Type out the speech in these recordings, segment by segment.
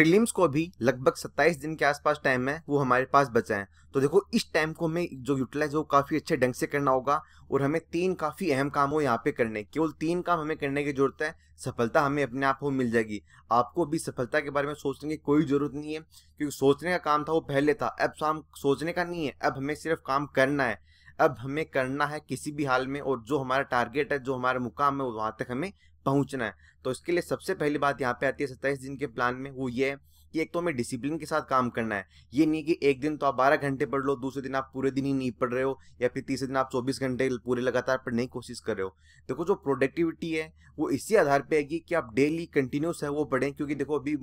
prelims को भी लगभग 27 दिन के आसपास टाइम है वो हमारे पास बचा है तो देखो इस टाइम को हमें जो यूटिलाइज हो काफ़ी अच्छे ढंग से करना होगा और हमें तीन काफ़ी अहम काम हो यहाँ पे करने केवल तीन काम हमें करने की जरूरत है सफलता हमें अपने आप को मिल जाएगी आपको भी सफलता के बारे में सोचने की कोई ज़रूरत नहीं है क्योंकि सोचने का काम था वो पहले था अब शाम सोचने का नहीं है अब हमें सिर्फ काम करना है अब हमें करना है किसी भी हाल में और जो हमारा टारगेट है जो हमारा मुकाम है वहाँ तक हमें पहुँचना है तो इसके लिए सबसे पहली बात यहाँ पे आती है सत्ताईस दिन के प्लान में वो ये है कि एक तो हमें डिसिप्लिन के साथ काम करना है ये नहीं कि एक दिन तो आप बारह घंटे पढ़ लो दूसरे दिन आप पूरे दिन ही नहीं पढ़ रहे हो या फिर तीसरे दिन आप चौबीस घंटे पूरे लगातार पढ़ने की कोशिश कर रहे हो देखो जो प्रोडक्टिविटी है वो इसी आधार पर आएगी कि आप डेली कंटिन्यूस है वो पढ़ें क्योंकि देखो अभी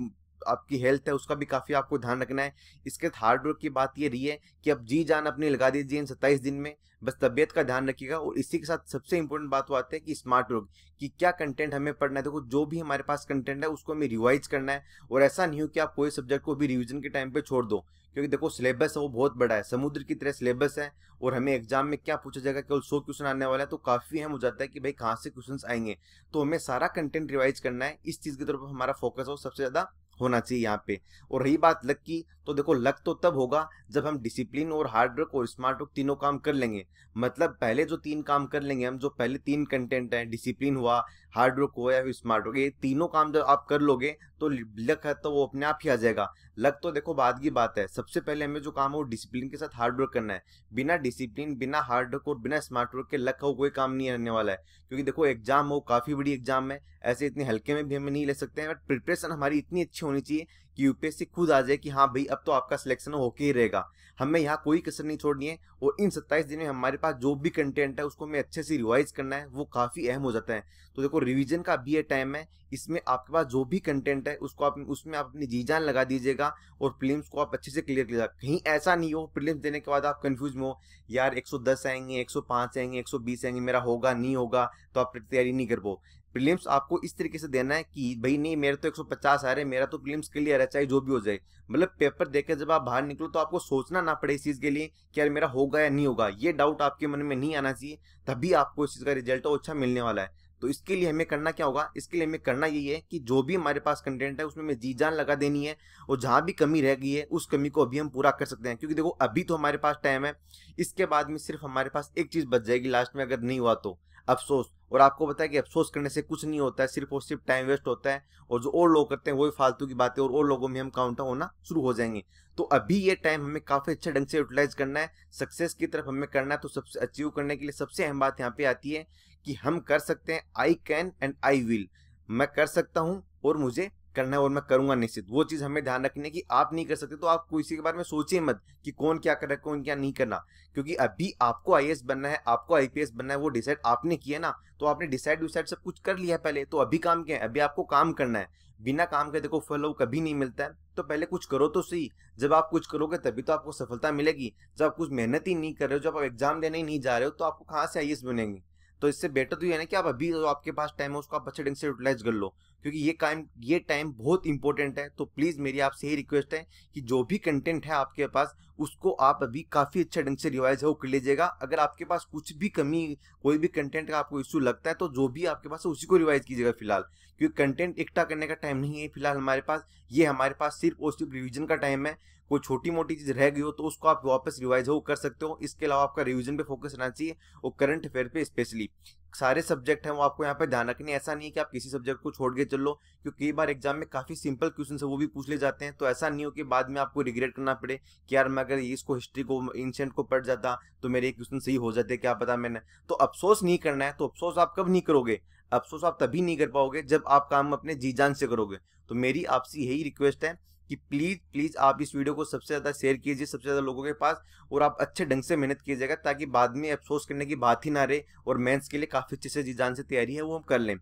आपकी हेल्थ है उसका भी काफ़ी आपको ध्यान रखना है इसके साथ हार्डवर्क की बात ये रही है कि आप जी जान अपनी लगा दीजिए इन सत्ताईस दिन में बस तबियत का ध्यान रखिएगा और इसी के साथ सबसे इंपॉर्टेंट बात वो आती है कि स्मार्ट वर्क कि क्या कंटेंट हमें पढ़ना है देखो जो भी हमारे पास कंटेंट है उसको हमें रिवाइज करना है और ऐसा नहीं हो कि आप कोई सब्जेक्ट को भी रिविजन के टाइम पर छोड़ दो क्योंकि देखो सिलेबस है वो बहुत बड़ा है समुद्र की तरह सिलेबस है और हमें एग्जाम में क्या पूछा जाएगा केवल सौ क्वेश्चन आने वाला है तो काफ़ी अहम हो जाता है कि भाई कहाँ से क्वेश्चन आएंगे तो हमें सारा कंटेंट रिवाइज करना है इस चीज़ की तरफ हमारा फोकस हो सबसे ज़्यादा होना चाहिए यहाँ पे और रही बात लक की तो देखो लक तो तब होगा जब हम डिसिप्लिन और हार्ड वर्क और स्मार्ट वर्क तीनों काम कर लेंगे मतलब पहले जो तीन काम कर लेंगे हम जो पहले तीन कंटेंट हैं डिसिप्लिन हुआ हार्ड वर्क हुआ या फिर स्मार्ट वर्क ये तीनों काम जब आप कर लोगे तो लक है तो वो अपने आप ही आ जाएगा लग तो देखो बाद की बात है सबसे पहले हमें जो काम है वो डिसिप्लिन के साथ हार्ड वर्क करना है बिना डिसिप्लिन बिना हार्ड वर्क और बिना स्मार्ट वर्क के लग का कोई काम नहीं रहने वाला है क्योंकि देखो एग्जाम हो काफ़ी बड़ी एग्जाम है ऐसे इतने हल्के में भी हमें नहीं ले सकते हैं बट प्रिपरेशन हमारी इतनी अच्छी होनी चाहिए कि यूपीएससी खुद आ जाए कि हाँ भाई अब तो आपका सिलेक्शन होके ही रहेगा हमें यहाँ कोई कसर नहीं छोड़नी है और इन सत्ताईस दिन में हमारे पास जो भी कंटेंट है उसको हमें अच्छे से रिवाइज करना है वो काफ़ी अहम हो जाता है तो देखो रिविजन का भी ये टाइम है इसमें आपके पास जो भी कंटेंट है उसको आप उसमें आप अपनी जी जान लगा दीजिएगा और प्रिलिम्स को आप अच्छे से क्लियर कीजिएगा कहीं ऐसा नहीं हो प्रिलिम्स देने के बाद आप कन्फ्यूज में हो यार एक आएंगे एक आएंगे एक आएंगे मेरा होगा नहीं होगा तो आप तैयारी नहीं कर पो प्रीलिम्स आपको इस तरीके से देना है कि भाई नहीं मेरे तो 150 आ रहे हैं मेरा तो प्रीलिम्स क्लियर है चाहे जो भी हो जाए मतलब पेपर देकर जब आप बाहर निकलो तो आपको सोचना ना पड़े इस चीज़ के लिए कि यार मेरा होगा या नहीं होगा ये डाउट आपके मन में नहीं आना चाहिए तभी आपको इस चीज़ का रिजल्ट अच्छा मिलने वाला है तो इसके लिए हमें करना क्या होगा इसके लिए हमें करना यही है कि जो भी हमारे पास कंटेंट है उसमें हमें जी जान लगा देनी है और जहाँ भी कमी रह गई है उस कमी को अभी हम पूरा कर सकते हैं क्योंकि देखो अभी तो हमारे पास टाइम है इसके बाद में सिर्फ हमारे पास एक चीज़ बच जाएगी लास्ट में अगर नहीं हुआ तो अफसोस और आपको पता है कि अफसोस करने से कुछ नहीं होता है सिर्फ और सिर्फ टाइम वेस्ट होता है और जो और लोग करते हैं वही फालतू की बातें और और लोगों में हम काउंटर होना शुरू हो जाएंगे तो अभी ये टाइम हमें काफ़ी अच्छे ढंग से यूटिलाइज करना है सक्सेस की तरफ हमें करना है तो सबसे अचीव करने के लिए सबसे अहम बात यहाँ पे आती है कि हम कर सकते हैं I can and I will मैं कर सकता हूँ और मुझे करना है और मैं करूंगा निश्चित वो चीज़ हमें ध्यान रखनी है कि आप नहीं कर सकते तो आप इसी के बारे में सोचिए मत कि कौन क्या कर रहा है कौन क्या नहीं करना क्योंकि अभी आपको आई बनना है आपको आईपीएस बनना है वो डिसाइड आपने किया ना तो आपने डिसाइड विसाइड सब कुछ कर लिया है पहले तो अभी काम किया है अभी आपको काम करना है बिना काम के देखो फल कभी नहीं मिलता है तो पहले कुछ करो तो सही जब आप कुछ करोगे तभी तो आपको सफलता मिलेगी जब आप कुछ मेहनत ही नहीं कर रहे हो जब आप एग्जाम देने ही नहीं जा रहे हो तो आपको कहाँ से आई बनेंगे तो इससे बेटर तो ये है ना कि आप अभी जो आपके पास टाइम है उसको आप अच्छे ढंग से यूटिलाइज कर लो क्योंकि ये काम ये टाइम बहुत इंपॉर्टेंट है तो प्लीज़ मेरी आपसे यही रिक्वेस्ट है कि जो भी कंटेंट है आपके पास उसको आप अभी काफ़ी अच्छे ढंग से रिवाइज है वो कर लीजिएगा अगर आपके पास कुछ भी कमी कोई भी कंटेंट का आपको इश्यू लगता है तो जो भी आपके पास है उसी को रिवाइज कीजिएगा फिलहाल क्योंकि कंटेंट इकट्ठा करने का टाइम नहीं है फिलहाल हमारे पास ये हमारे पास सिर्फ और सिर्फ रिविजन का टाइम है कोई छोटी मोटी चीज रह गई हो तो उसको आप वापस रिवाइज हो कर सकते हो इसके अलावा आपका रिविजन पे फोकस रहना चाहिए और करंट अफेयर पे स्पेशली सारे सब्जेक्ट हैं वो आपको यहाँ पे ध्यान रखने ऐसा नहीं है कि आप किसी सब्जेक्ट को छोड़ के चलो क्योंकि कई बार एग्जाम में काफी सिंपल क्वेश्चन है वो भी पूछ ले जाते हैं तो ऐसा नहीं हो कि बाद में आपको रिग्रेट करना पड़े कि यार मैं अगर इसको हिस्ट्री को इंसेंट को पढ़ जाता तो मेरे क्वेश्चन सही हो जाते क्या पता मैंने तो अफसोस नहीं करना है तो अफसोस आप कब नहीं करोगे अफसोस आप तभी नहीं कर पाओगे जब आप काम अपने जी जान से करोगे तो मेरी आपसी यही रिक्वेस्ट है कि प्लीज़ प्लीज़ आप इस वीडियो को सबसे ज़्यादा शेयर कीजिए सबसे ज़्यादा लोगों के पास और आप अच्छे ढंग से मेहनत कीजिएगा ताकि बाद में अफसोस करने की बात ही ना रहे और मेंस के लिए काफ़ी अच्छे से जिस जान से तैयारी है वो हम कर लें